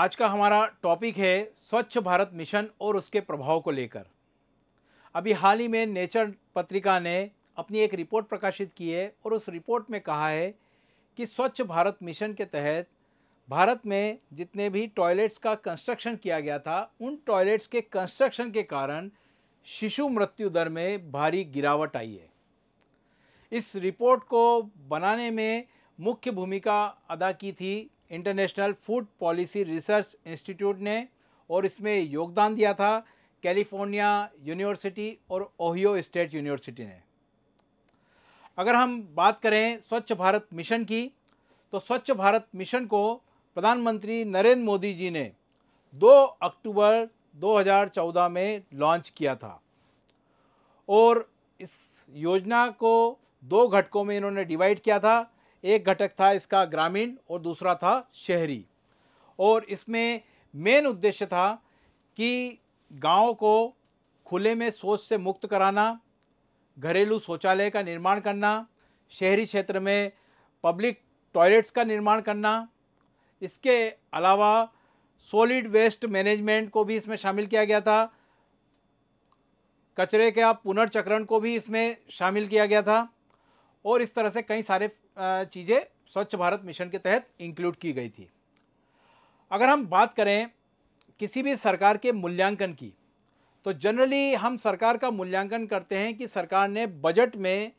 आज का हमारा टॉपिक है स्वच्छ भारत मिशन और उसके प्रभाव को लेकर अभी हाल ही में नेचर पत्रिका ने अपनी एक रिपोर्ट प्रकाशित की है और उस रिपोर्ट में कहा है कि स्वच्छ भारत मिशन के तहत भारत में जितने भी टॉयलेट्स का कंस्ट्रक्शन किया गया था उन टॉयलेट्स के कंस्ट्रक्शन के कारण शिशु मृत्यु दर में भारी गिरावट आई है इस रिपोर्ट को बनाने में मुख्य भूमिका अदा की थी international food policy research institute ने और इसमें योगदान दिया था कैलिफोर्निया यूनिवर्सिटी और ओहियो स्टेट यूनिवर्सिटी ने अगर हम बात करें स्वच्छ भारत मिशन की तो स्वच्छ भारत मिशन को प्रधानमंत्री नरेंद्र मोदी जी ने 2 अक्टूबर 2014 में लॉन्च किया था और इस योजना को दो घटकों में इन्होंने डिवाइड किया था एक घटक था इसका ग्रामीण और दूसरा था शहरी और इसमें मेन उद्देश्य था कि गाँव को खुले में सोच से मुक्त कराना घरेलू शौचालय का निर्माण करना शहरी क्षेत्र में पब्लिक टॉयलेट्स का निर्माण करना इसके अलावा सॉलिड वेस्ट मैनेजमेंट को भी इसमें शामिल किया गया था कचरे के पुनर्चक्रण को भी इसमें शामिल किया गया था और इस तरह से कई सारे चीज़ें स्वच्छ भारत मिशन के तहत इंक्लूड की गई थी अगर हम बात करें किसी भी सरकार के मूल्यांकन की तो जनरली हम सरकार का मूल्यांकन करते हैं कि सरकार ने बजट में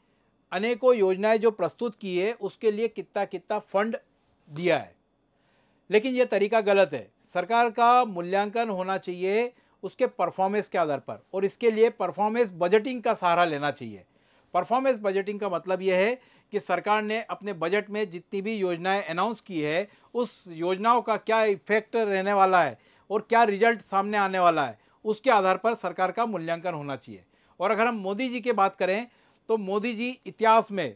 अनेकों योजनाएं जो प्रस्तुत की है उसके लिए कितना कितना फंड दिया है लेकिन ये तरीका गलत है सरकार का मूल्यांकन होना चाहिए उसके परफॉर्मेंस के आधार पर और इसके लिए परफॉर्मेंस बजटिंग का सहारा लेना चाहिए परफॉर्मेंस बजटिंग का मतलब यह है कि सरकार ने अपने बजट में जितनी भी योजनाएं अनाउंस की है उस योजनाओं का क्या इफेक्ट रहने वाला है और क्या रिजल्ट सामने आने वाला है उसके आधार पर सरकार का मूल्यांकन होना चाहिए और अगर हम मोदी जी की बात करें तो मोदी जी इतिहास में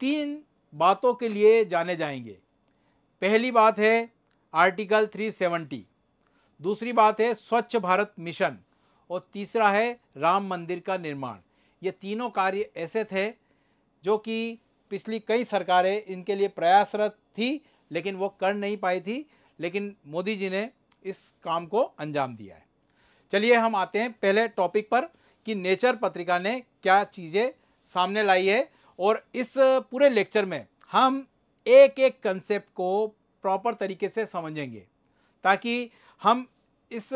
तीन बातों के लिए जाने जाएंगे पहली बात है आर्टिकल 370 दूसरी बात है स्वच्छ भारत मिशन और तीसरा है राम मंदिर का निर्माण ये तीनों कार्य ऐसे थे जो कि पिछली कई सरकारें इनके लिए प्रयासरत थी लेकिन वो कर नहीं पाई थी लेकिन मोदी जी ने इस काम को अंजाम दिया है चलिए हम आते हैं पहले टॉपिक पर कि नेचर पत्रिका ने क्या चीज़ें सामने लाई है और इस पूरे लेक्चर में हम एक एक कंसेप्ट को प्रॉपर तरीके से समझेंगे ताकि हम इस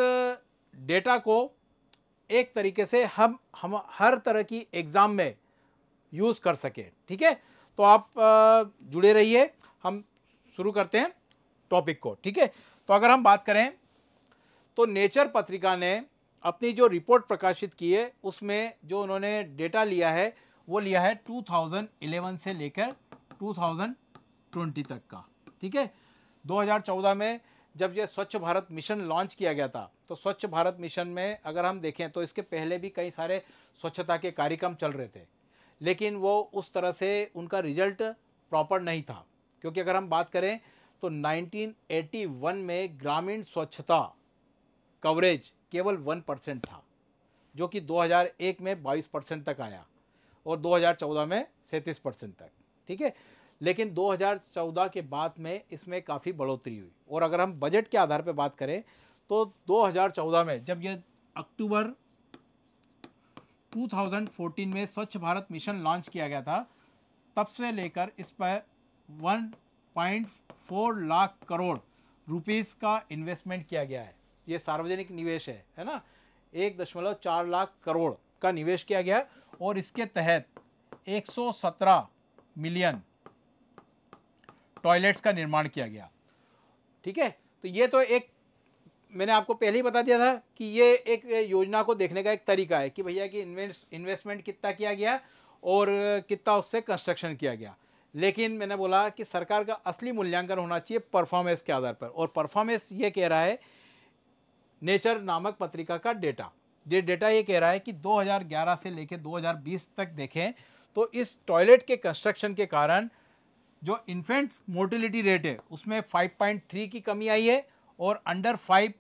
डेटा को एक तरीके से हम हम हर तरह की एग्ज़ाम में यूज़ कर सके ठीक है तो आप जुड़े रहिए हम शुरू करते हैं टॉपिक को ठीक है तो अगर हम बात करें तो नेचर पत्रिका ने अपनी जो रिपोर्ट प्रकाशित की है उसमें जो उन्होंने डेटा लिया है वो लिया है 2011 से लेकर 2020 तक का ठीक है 2014 में जब यह स्वच्छ भारत मिशन लॉन्च किया गया था तो स्वच्छ भारत मिशन में अगर हम देखें तो इसके पहले भी कई सारे स्वच्छता के कार्यक्रम चल रहे थे लेकिन वो उस तरह से उनका रिजल्ट प्रॉपर नहीं था क्योंकि अगर हम बात करें तो 1981 में ग्रामीण स्वच्छता कवरेज केवल 1 परसेंट था जो कि 2001 में 22 परसेंट तक आया और 2014 में सैंतीस परसेंट तक ठीक है लेकिन 2014 के बाद में इसमें काफ़ी बढ़ोतरी हुई और अगर हम बजट के आधार पर बात करें तो 2014 में जब ये अक्टूबर 2014 में स्वच्छ भारत मिशन लॉन्च किया गया था तब से लेकर इस पर 1.4 लाख करोड़ रुपीस का इन्वेस्टमेंट किया गया है ये सार्वजनिक निवेश है है ना एक दशमलव चार लाख करोड़ का निवेश किया गया और इसके तहत 117 मिलियन टॉयलेट्स का निर्माण किया गया ठीक है तो ये तो एक मैंने आपको पहले ही बता दिया था कि ये एक योजना को देखने का एक तरीका है कि भैया कि इन्वेस्टमेंट कितना किया गया और कितना उससे कंस्ट्रक्शन किया गया लेकिन मैंने बोला कि सरकार का असली मूल्यांकन होना चाहिए परफॉर्मेंस के आधार पर और परफॉर्मेंस ये कह रहा है नेचर नामक पत्रिका का डेटा ये डेटा ये कह रहा है कि 2011 से लेकर 2020 तक देखें तो इस टॉयलेट के कंस्ट्रक्शन के कारण जो इन्फेंट मोर्टिलिटी रेट है उसमें 5.3 की कमी आई है और अंडर फाइव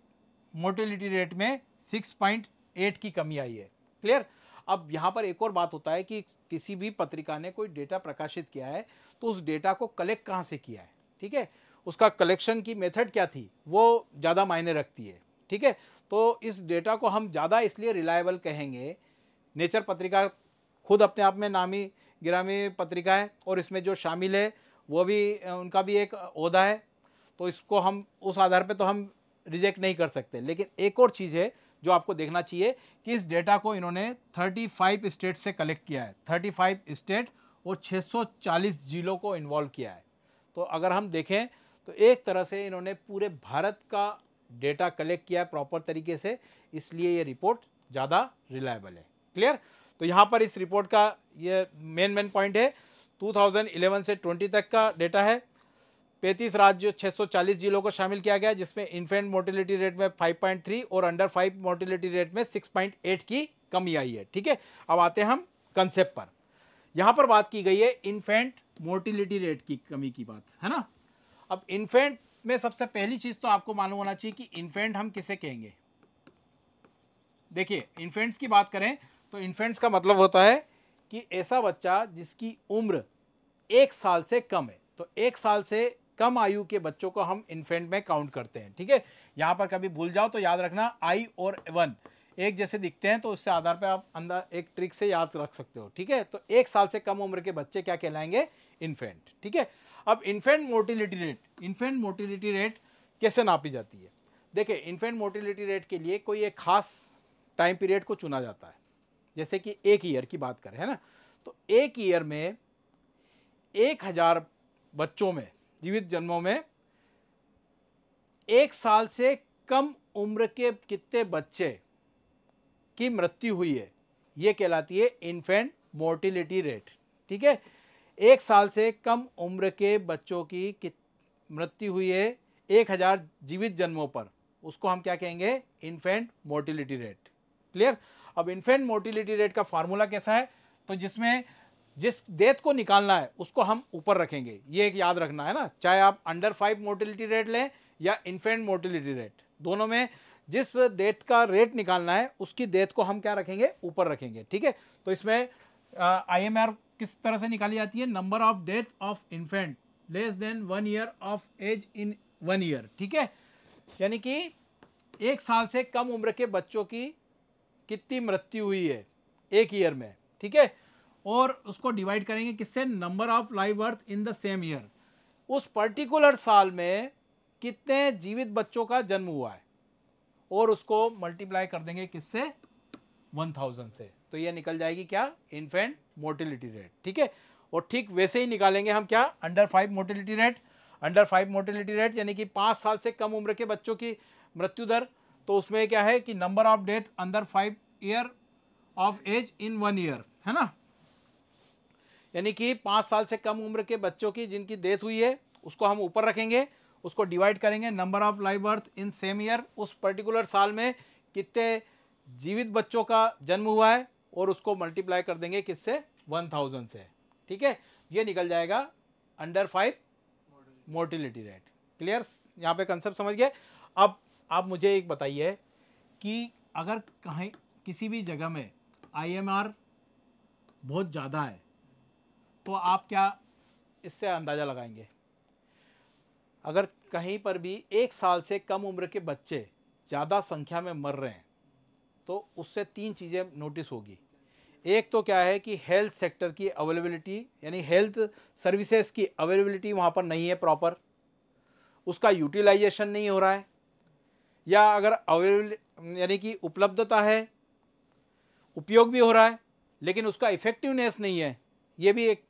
मोर्टिलिटी रेट में 6.8 की कमी आई है क्लियर अब यहाँ पर एक और बात होता है कि किसी भी पत्रिका ने कोई डेटा प्रकाशित किया है तो उस डेटा को कलेक्ट कहाँ से किया है ठीक है उसका कलेक्शन की मेथड क्या थी वो ज़्यादा मायने रखती है ठीक है तो इस डेटा को हम ज़्यादा इसलिए रिलायबल कहेंगे नेचर पत्रिका खुद अपने आप में नामी गिरामी पत्रिका है और इसमें जो शामिल है वो भी उनका भी एक अहदा है तो इसको हम उस आधार पे तो हम रिजेक्ट नहीं कर सकते लेकिन एक और चीज़ है जो आपको देखना चाहिए कि इस डेटा को इन्होंने 35 स्टेट से कलेक्ट किया है 35 स्टेट और 640 जिलों को इन्वॉल्व किया है तो अगर हम देखें तो एक तरह से इन्होंने पूरे भारत का डेटा कलेक्ट किया है प्रॉपर तरीके से इसलिए ये रिपोर्ट ज़्यादा रिलायबल है क्लियर तो यहाँ पर इस रिपोर्ट का ये मेन मेन पॉइंट है 2011 से 20 तक का डेटा है 35 राज्य 640 जिलों को शामिल किया गया जिसमें इन्फेंट मोर्टिलिटी रेट में 5.3 और अंडर 5 मोर्टिलिटी रेट में 6.8 की कमी आई है ठीक है अब आते हैं हम कंसेप्ट पर यहाँ पर बात की गई है इन्फेंट मोर्टिलिटी रेट की कमी की बात है ना अब इन्फेंट में सबसे पहली चीज़ तो आपको मालूम होना चाहिए कि इन्फेंट हम किसे कहेंगे देखिए इन्फेंट्स की बात करें तो इन्फेंट्स का मतलब होता है कि ऐसा बच्चा जिसकी उम्र एक साल से कम है तो एक साल से कम आयु के बच्चों को हम इन्फेंट में काउंट करते हैं ठीक है यहाँ पर कभी भूल जाओ तो याद रखना आई और वन एक जैसे दिखते हैं तो उससे आधार पर आप अंदर एक ट्रिक से याद रख सकते हो ठीक है तो एक साल से कम उम्र के बच्चे क्या कहलाएंगे इन्फेंट ठीक है अब infant mortality rate infant mortality rate कैसे नापी जाती है देखिए इन्फेंट मोर्टिलिटी रेट के लिए कोई एक खास टाइम पीरियड को चुना जाता है जैसे कि एक ईयर की बात करें है ना तो एक ईयर में एक हज़ार बच्चों में जीवित जन्मों में एक साल से कम उम्र के कितने बच्चे की मृत्यु हुई है यह कहलाती है इन्फेंट मोर्टिलिटी रेट ठीक है एक साल से कम उम्र के बच्चों की मृत्यु हुई है एक हज़ार जीवित जन्मों पर उसको हम क्या कहेंगे इन्फेंट मोर्टिलिटी रेट क्लियर अब इन्फेंट मोर्टिलिटी रेट का फार्मूला कैसा है तो जिसमें जिस डेथ को निकालना है उसको हम ऊपर रखेंगे ये एक याद रखना है ना चाहे आप अंडर फाइव मोर्टिलिटी रेट लें या इन्फेंट मोर्टिलिटी रेट दोनों में जिस डेथ का रेट निकालना है उसकी डेथ को हम क्या रखेंगे ऊपर रखेंगे ठीक है तो इसमें आईएमआर किस तरह से निकाली जाती है number of death of infant less than one year of age in one year ठीक है यानी कि एक साल से कम उम्र के बच्चों की कितनी मृत्यु हुई है एक ईयर में ठीक है और उसको डिवाइड करेंगे किससे number of live birth in the same year उस पर्टिकुलर साल में कितने जीवित बच्चों का जन्म हुआ है और उसको मल्टीप्लाई कर देंगे किससे 1000 से तो ये निकल जाएगी क्या इन्फेंट मोर्टिलिटी रेट ठीक है और ठीक वैसे ही निकालेंगे हम क्या under five mortality rate under five mortality rate यानी कि पाँच साल से कम उम्र के बच्चों की मृत्यु दर तो उसमें क्या है कि number of death under five year of age in one year है ना यानी कि पांच साल से कम उम्र के बच्चों की जिनकी डेथ हुई है उसको हम ऊपर रखेंगे उसको डिवाइड करेंगे number of live birth in same year उस पर्टिकुलर साल में कितने जीवित बच्चों का जन्म हुआ है और उसको मल्टीप्लाई कर देंगे किससे वन थाउजेंड से ठीक है ये निकल जाएगा under five mortality rate clear यहाँ पे कंसेप्ट समझ गए अब आप मुझे एक बताइए कि अगर कहीं किसी भी जगह में आईएमआर बहुत ज़्यादा है तो आप क्या इससे अंदाज़ा लगाएंगे अगर कहीं पर भी एक साल से कम उम्र के बच्चे ज़्यादा संख्या में मर रहे हैं तो उससे तीन चीज़ें नोटिस होगी एक तो क्या है कि हेल्थ सेक्टर की अवेलेबिलिटी यानी हेल्थ सर्विसेज की अवेलेबिलिटी वहाँ पर नहीं है प्रॉपर उसका यूटिलाइजेशन नहीं हो रहा है या अगर अवेलेबल यानी कि उपलब्धता है उपयोग भी हो रहा है लेकिन उसका इफेक्टिवनेस नहीं है ये भी एक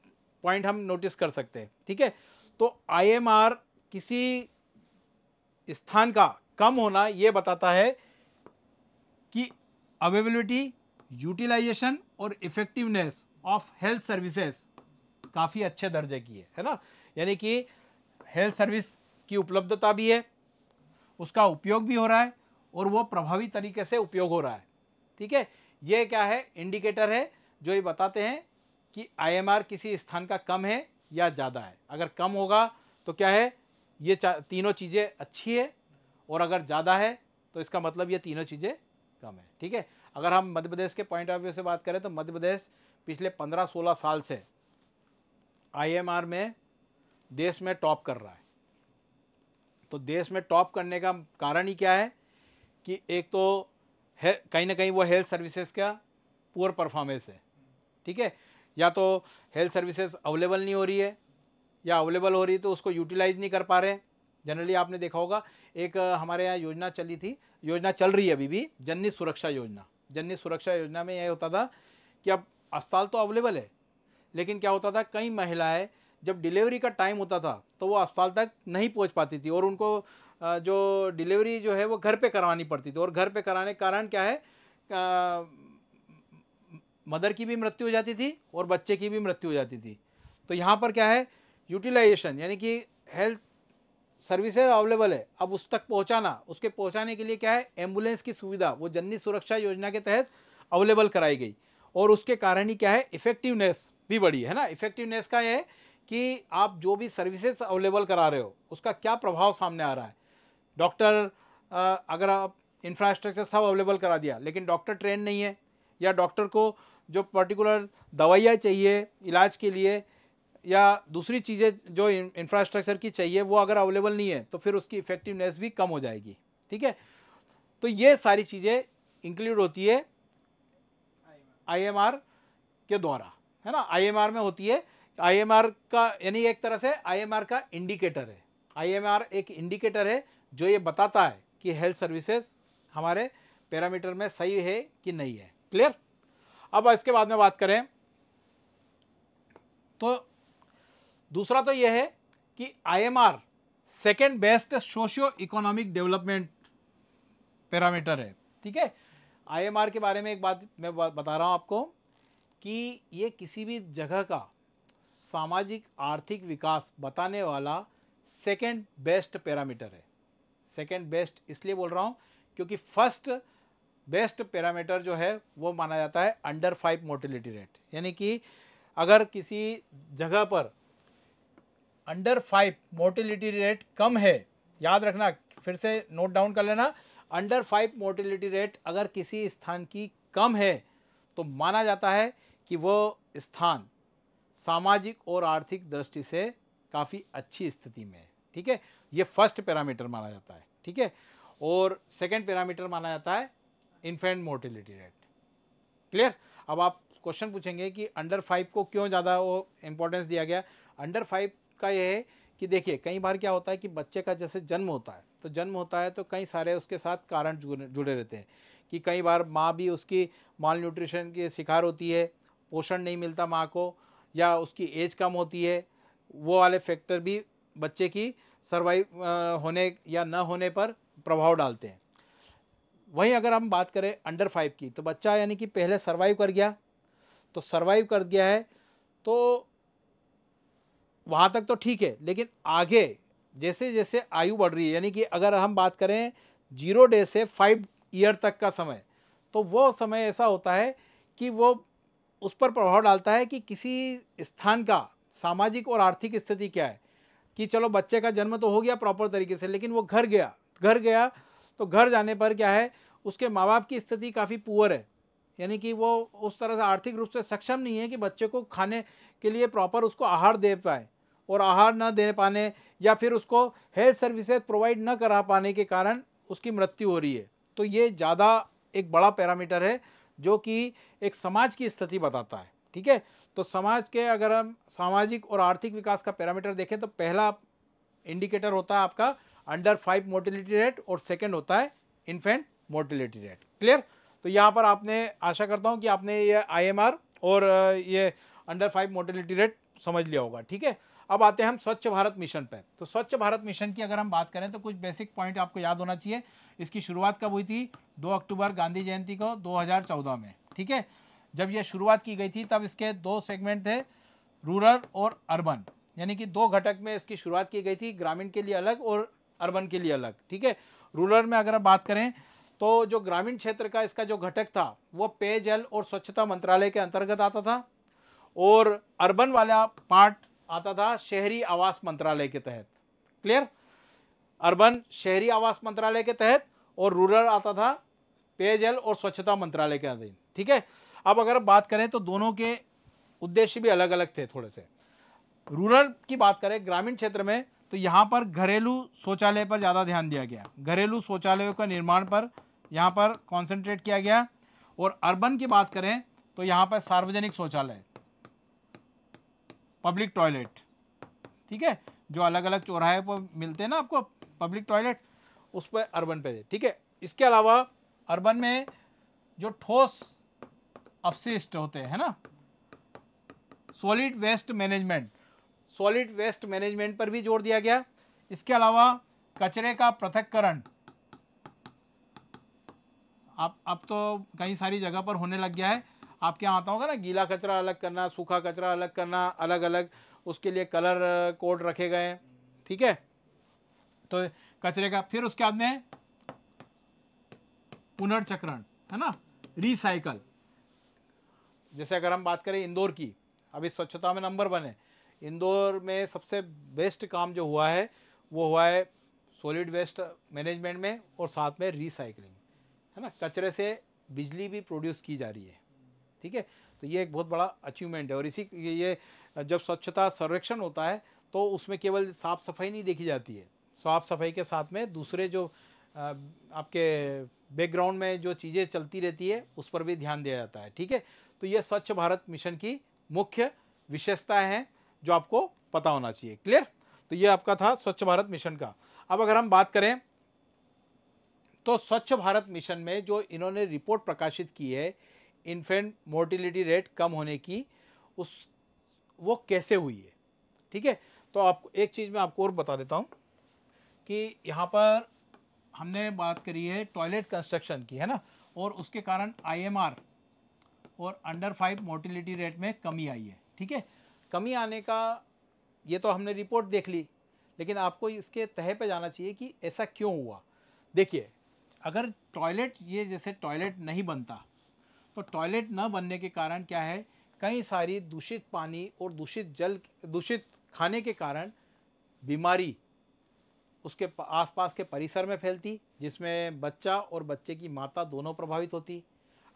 पॉइंट हम नोटिस कर सकते हैं ठीक है तो आईएमआर किसी स्थान का कम होना ये बताता है कि अवेलेबिलिटी यूटिलाइजेशन और इफेक्टिवनेस ऑफ हेल्थ सर्विसेज काफ़ी अच्छे दर्जे की है है ना यानी कि हेल्थ सर्विस की उपलब्धता भी है उसका उपयोग भी हो रहा है और वो प्रभावी तरीके से उपयोग हो रहा है ठीक है ये क्या है इंडिकेटर है जो ये बताते हैं कि आईएमआर किसी स्थान का कम है या ज़्यादा है अगर कम होगा तो क्या है ये तीनों चीज़ें अच्छी है और अगर ज़्यादा है तो इसका मतलब ये तीनों चीज़ें कम है ठीक है अगर हम मध्य प्रदेश के पॉइंट ऑफ व्यू से बात करें तो मध्य प्रदेश पिछले 15-16 साल से आईएमआर में देश में टॉप कर रहा है तो देश में टॉप करने का कारण ही क्या है कि एक तो कहीं ना कहीं वो हेल्थ सर्विसेज का पुअर परफॉर्मेंस है ठीक है या तो हेल्थ सर्विसेज अवेलेबल नहीं हो रही है या अवेलेबल हो रही है तो उसको यूटिलाइज़ नहीं कर पा रहे जनरली आपने देखा होगा एक हमारे यहाँ योजना चली थी योजना चल रही है अभी भी जननी सुरक्षा योजना जननी सुरक्षा योजना में यह होता था कि अब अस्पताल तो अवेलेबल है लेकिन क्या होता था कई महिलाएं जब डिलीवरी का टाइम होता था तो वो अस्पताल तक नहीं पहुंच पाती थी और उनको जो डिलीवरी जो है वो घर पे करवानी पड़ती थी और घर पे कराने के कारण क्या है आ, मदर की भी मृत्यु हो जाती थी और बच्चे की भी मृत्यु हो जाती थी तो यहाँ पर क्या है यूटिलाइजेशन यानी कि हेल्थ सर्विसेज अवेलेबल है अब उस तक पहुँचाना उसके पहुँचाने के लिए क्या है एम्बुलेंस की सुविधा वो जननी सुरक्षा योजना के तहत अवेलेबल कराई गई और उसके कारण ही क्या है इफेक्टिवनेस भी बढ़ी है ना इफेक्टिवनेस का यह कि आप जो भी सर्विसेज अवेलेबल करा रहे हो उसका क्या प्रभाव सामने आ रहा है डॉक्टर अगर आप इंफ्रास्ट्रक्चर सब अवेलेबल करा दिया लेकिन डॉक्टर ट्रेन नहीं है या डॉक्टर को जो पर्टिकुलर दवाइयाँ चाहिए इलाज के लिए या दूसरी चीज़ें जो इंफ्रास्ट्रक्चर की चाहिए वो अगर अवेलेबल नहीं है तो फिर उसकी इफ़ेक्टिवनेस भी कम हो जाएगी ठीक है तो ये सारी चीज़ें इंक्लूड होती है आईएमआर के द्वारा है ना आईएमआर में होती है आईएमआर का यानी एक तरह से आईएमआर का इंडिकेटर है आईएमआर एक इंडिकेटर है जो ये बताता है कि हेल्थ सर्विसेज हमारे पैरामीटर में सही है कि नहीं है क्लियर अब इसके बाद में बात करें तो दूसरा तो यह है कि IMR second best socio economic development parameter है ठीक है आईएमआर के बारे में एक बात मैं बता रहा हूँ आपको कि ये किसी भी जगह का सामाजिक आर्थिक विकास बताने वाला सेकेंड बेस्ट पैरामीटर है सेकेंड बेस्ट इसलिए बोल रहा हूँ क्योंकि फर्स्ट बेस्ट पैरामीटर जो है वो माना जाता है अंडर फाइव मोटिलिटी रेट यानी कि अगर किसी जगह पर अंडर फाइव मोटिलिटी रेट कम है याद रखना फिर से नोट डाउन कर लेना अंडर फाइव मोर्टिलिटी रेट अगर किसी स्थान की कम है तो माना जाता है कि वो स्थान सामाजिक और आर्थिक दृष्टि से काफ़ी अच्छी स्थिति में है ठीक है ये फर्स्ट पैरामीटर माना जाता है ठीक है और सेकेंड पैरामीटर माना जाता है इन्फेंट मोर्टिलिटी रेट क्लियर अब आप क्वेश्चन पूछेंगे कि अंडर फाइव को क्यों ज़्यादा वो इम्पोर्टेंस दिया गया अंडर फाइव का यह है कि देखिए कई बार क्या होता है कि बच्चे का जैसे जन्म होता है तो जन्म होता है तो कई सारे उसके साथ कारण जुड़े रहते हैं कि कई बार माँ भी उसकी माल न्यूट्रिशन के शिकार होती है पोषण नहीं मिलता माँ को या उसकी एज कम होती है वो वाले फैक्टर भी बच्चे की सर्वाइव होने या न होने पर प्रभाव डालते हैं वहीं अगर हम बात करें अंडर फाइव की तो बच्चा यानी कि पहले सर्वाइव कर गया तो सर्वाइव कर गया है तो वहाँ तक तो ठीक है लेकिन आगे जैसे जैसे आयु बढ़ रही है यानी कि अगर हम बात करें जीरो डे से फाइव ईयर तक का समय तो वो समय ऐसा होता है कि वो उस पर प्रभाव डालता है कि किसी स्थान का सामाजिक और आर्थिक स्थिति क्या है कि चलो बच्चे का जन्म तो हो गया प्रॉपर तरीके से लेकिन वो घर गया घर गया तो घर जाने पर क्या है उसके माँ बाप की स्थिति काफ़ी पुअर है यानी कि वो उस तरह से आर्थिक रूप से सक्षम नहीं है कि बच्चे को खाने के लिए प्रॉपर उसको आहार दे पाए और आहार न दे पाने या फिर उसको हेल्थ सर्विसेज प्रोवाइड न करा पाने के कारण उसकी मृत्यु हो रही है तो ये ज़्यादा एक बड़ा पैरामीटर है जो कि एक समाज की स्थिति बताता है ठीक है तो समाज के अगर हम सामाजिक और आर्थिक विकास का पैरामीटर देखें तो पहला इंडिकेटर होता है आपका अंडर फाइव मोर्टिलिटी रेट और सेकेंड होता है इन्फेंट मोर्टिलिटी रेट क्लियर तो यहाँ पर आपने आशा करता हूँ कि आपने ये आई और ये अंडर फाइव मोर्टिलिटी रेट समझ लिया होगा ठीक है अब आते हैं हम स्वच्छ भारत मिशन पर तो स्वच्छ भारत मिशन की अगर हम बात करें तो कुछ बेसिक पॉइंट आपको याद होना चाहिए इसकी शुरुआत कब हुई थी दो अक्टूबर गांधी जयंती को 2014 में ठीक है जब यह शुरुआत की गई थी तब इसके दो सेगमेंट थे रूरल और अर्बन यानी कि दो घटक में इसकी शुरुआत की गई थी ग्रामीण के लिए अलग और अर्बन के लिए अलग ठीक है रूरल में अगर आप बात करें तो जो ग्रामीण क्षेत्र का इसका जो घटक था वो पेयजल और स्वच्छता मंत्रालय के अंतर्गत आता था और अर्बन वाला पार्ट आता था शहरी आवास मंत्रालय के तहत क्लियर अर्बन शहरी आवास मंत्रालय के तहत और रूरल आता था पेयजल और स्वच्छता मंत्रालय के अधीन ठीक है अब अगर बात करें तो दोनों के उद्देश्य भी अलग अलग थे थोड़े से रूरल की बात करें ग्रामीण क्षेत्र में तो यहाँ पर घरेलू शौचालय पर ज़्यादा ध्यान दिया गया घरेलू शौचालयों का निर्माण पर यहाँ पर कॉन्सेंट्रेट किया गया और अर्बन की बात करें तो यहाँ पर सार्वजनिक शौचालय पब्लिक टॉयलेट ठीक है जो अलग अलग चौराहे पर मिलते हैं ना आपको पब्लिक टॉयलेट उस पर अर्बन पे ठीक है इसके अलावा अर्बन में जो ठोस अवशिष्ट होते हैं ना solid waste management solid waste management पर भी जोर दिया गया इसके अलावा कचरे का पृथककरण आप अब तो कई सारी जगह पर होने लग गया है आप क्या आता होगा ना गीला कचरा अलग करना सूखा कचरा अलग करना अलग अलग उसके लिए कलर कोड रखे गए ठीक है तो कचरे का फिर उसके बाद में पुनर्चक्रण है ना रिसाइकल जैसे अगर हम बात करें इंदौर की अभी स्वच्छता में नंबर वन है इंदौर में सबसे बेस्ट काम जो हुआ है वो हुआ है सॉलिड वेस्ट मैनेजमेंट में और साथ में रिसाइकलिंग है ना कचरे से बिजली भी प्रोड्यूस की जा रही है ठीक है तो ये एक बहुत बड़ा अचीवमेंट है और इसी ये जब स्वच्छता सर्वेक्षण होता है तो उसमें केवल साफ़ सफाई नहीं देखी जाती है साफ सफाई के साथ में दूसरे जो आपके बैकग्राउंड में जो चीज़ें चलती रहती है उस पर भी ध्यान दिया जाता है ठीक है तो ये स्वच्छ भारत मिशन की मुख्य विशेषताएं हैं जो आपको पता होना चाहिए क्लियर तो ये आपका था स्वच्छ भारत मिशन का अब अगर हम बात करें तो स्वच्छ भारत मिशन में जो इन्होंने रिपोर्ट प्रकाशित की है इन्फेंट मोर्टिलिटी रेट कम होने की उस वो कैसे हुई है ठीक है तो आप एक चीज़ मैं आपको और बता देता हूँ कि यहाँ पर हमने बात करी है टॉयलेट कंस्ट्रक्शन की है ना और उसके कारण आईएमआर और अंडर फाइव मोर्टिलिटी रेट में कमी आई है ठीक है कमी आने का ये तो हमने रिपोर्ट देख ली लेकिन आपको इसके तह पे जाना चाहिए कि ऐसा क्यों हुआ देखिए अगर टॉयलेट ये जैसे टॉयलेट नहीं बनता तो टॉयलेट न बनने के कारण क्या है कई सारी दूषित पानी और दूषित जल दूषित खाने के कारण बीमारी उसके आसपास के परिसर में फैलती जिसमें बच्चा और बच्चे की माता दोनों प्रभावित होती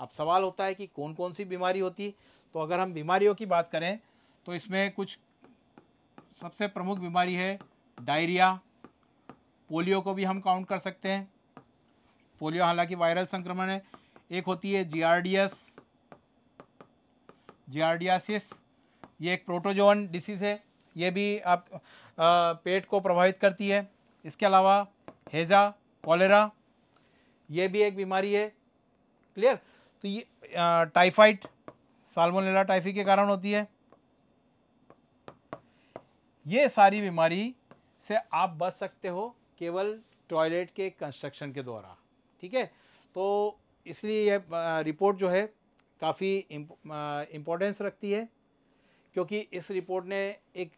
अब सवाल होता है कि कौन कौन सी बीमारी होती तो अगर हम बीमारियों की बात करें तो इसमें कुछ सबसे प्रमुख बीमारी है डायरिया पोलियो को भी हम काउंट कर सकते हैं पोलियो हालांकि वायरल संक्रमण है एक होती है जीआरडीएस जीआरडियासिस ये एक प्रोटोजोन डिसीज़ है ये भी आप आ, पेट को प्रभावित करती है इसके अलावा हेजा कॉलेरा ये भी एक बीमारी है क्लियर तो ये टाइफाइड साल्मोनेला टाइफी के कारण होती है ये सारी बीमारी से आप बच सकते हो केवल टॉयलेट के कंस्ट्रक्शन के द्वारा ठीक है तो इसलिए यह रिपोर्ट जो है काफ़ी इम्पोर्टेंस रखती है क्योंकि इस रिपोर्ट ने एक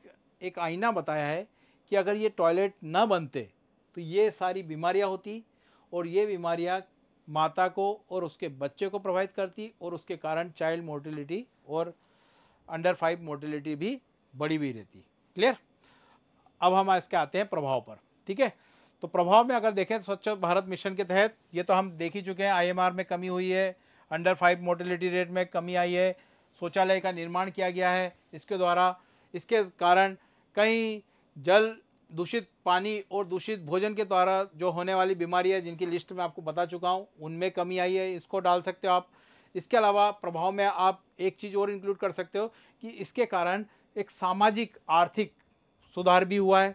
एक आईना बताया है कि अगर ये टॉयलेट ना बनते तो ये सारी बीमारियां होती और ये बीमारियां माता को और उसके बच्चे को प्रभावित करती और उसके कारण चाइल्ड मोर्टिलिटी और अंडर फाइव मोर्टिलिटी भी बढ़ी हुई रहती क्लियर अब हम इसके आते हैं प्रभाव पर ठीक है तो प्रभाव में अगर देखें तो स्वच्छ भारत मिशन के तहत ये तो हम देख ही चुके हैं आईएमआर में कमी हुई है अंडर फाइव मोर्टिलिटी रेट में कमी आई है शौचालय का निर्माण किया गया है इसके द्वारा इसके कारण कई जल दूषित पानी और दूषित भोजन के द्वारा जो होने वाली बीमारी है जिनकी लिस्ट में आपको बता चुका हूँ उनमें कमी आई है इसको डाल सकते हो आप इसके अलावा प्रभाव में आप एक चीज़ और इंक्लूड कर सकते हो कि इसके कारण एक सामाजिक आर्थिक सुधार भी हुआ है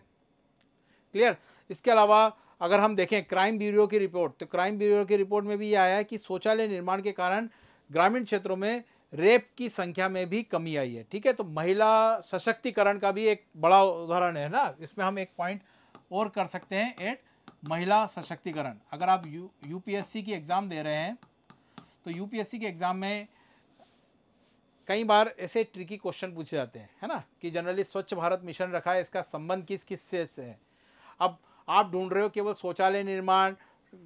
क्लियर इसके अलावा अगर हम देखें क्राइम ब्यूरो की रिपोर्ट तो क्राइम ब्यूरो की रिपोर्ट में भी ये आया है कि शौचालय निर्माण के कारण ग्रामीण क्षेत्रों में रेप की संख्या में भी कमी आई है ठीक है तो महिला सशक्तिकरण का भी एक बड़ा उदाहरण है ना इसमें हम एक पॉइंट और कर सकते हैं एट महिला सशक्तिकरण अगर आप यू यूपीएससी की एग्ज़ाम दे रहे हैं तो यूपीएससी के एग्ज़ाम में कई बार ऐसे ट्रिकी क्वेश्चन पूछे जाते हैं है ना कि जनरली स्वच्छ भारत मिशन रखा है इसका संबंध किस किस से है अब आप ढूंढ रहे हो केवल शौचालय निर्माण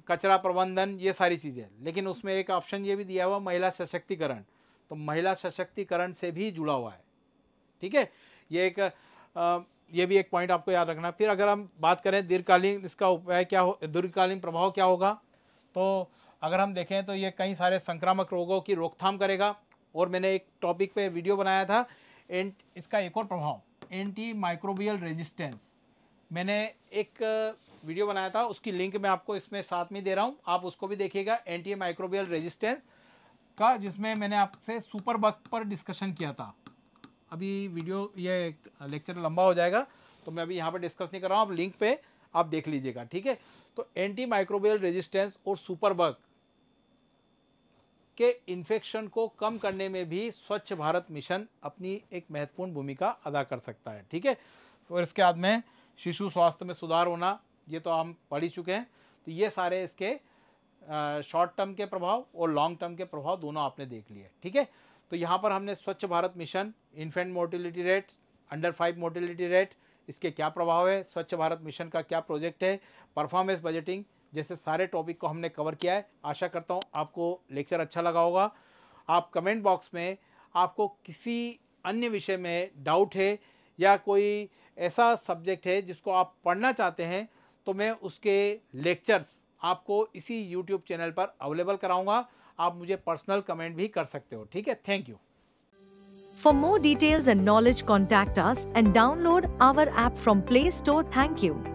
कचरा प्रबंधन ये सारी चीज़ें लेकिन उसमें एक ऑप्शन ये भी दिया हुआ महिला सशक्तिकरण तो महिला सशक्तिकरण से भी जुड़ा हुआ है ठीक है ये एक आ, ये भी एक पॉइंट आपको याद रखना फिर अगर हम बात करें दीर्घकालीन इसका उपाय क्या हो दीर्घकालीन प्रभाव क्या होगा तो अगर हम देखें तो ये कई सारे संक्रामक रोगों की रोकथाम करेगा और मैंने एक टॉपिक पे वीडियो बनाया था एंट इसका एक और प्रभाव एंटी माइक्रोबियल रेजिस्टेंस मैंने एक वीडियो बनाया था उसकी लिंक मैं आपको इसमें साथ में दे रहा हूँ आप उसको भी देखिएगा एंटी माइक्रोबियल रेजिस्टेंस का जिसमें मैंने आपसे सुपर बग पर डिस्कशन किया था अभी वीडियो ये लेक्चर लंबा हो जाएगा तो मैं अभी यहाँ पर डिस्कस नहीं कर रहा हूँ आप लिंक पे आप देख लीजिएगा ठीक है तो एंटी माइक्रोबियल रेजिस्टेंस और सुपर बग के इन्फेक्शन को कम करने में भी स्वच्छ भारत मिशन अपनी एक महत्वपूर्ण भूमिका अदा कर सकता है ठीक है और इसके बाद में शिशु स्वास्थ्य में सुधार होना ये तो हम पढ़ ही चुके हैं तो ये सारे इसके शॉर्ट टर्म के प्रभाव और लॉन्ग टर्म के प्रभाव दोनों आपने देख लिए ठीक है तो यहाँ पर हमने Swachh Bharat mission infant mortality rate under five mortality rate इसके क्या प्रभाव है स्वच्छ भारत मिशन का क्या प्रोजेक्ट है परफॉर्मेंस बजटिंग जैसे सारे टॉपिक को हमने कवर किया है आशा करता हूँ आपको लेक्चर अच्छा लगा होगा आप कमेंट बॉक्स में आपको किसी अन्य विषय में डाउट है या कोई ऐसा सब्जेक्ट है जिसको आप पढ़ना चाहते हैं तो मैं उसके लेक्चर्स आपको इसी YouTube चैनल पर अवेलेबल कराऊंगा आप मुझे पर्सनल कमेंट भी कर सकते हो ठीक है thank you for more details and knowledge contact and download our app from play store thank you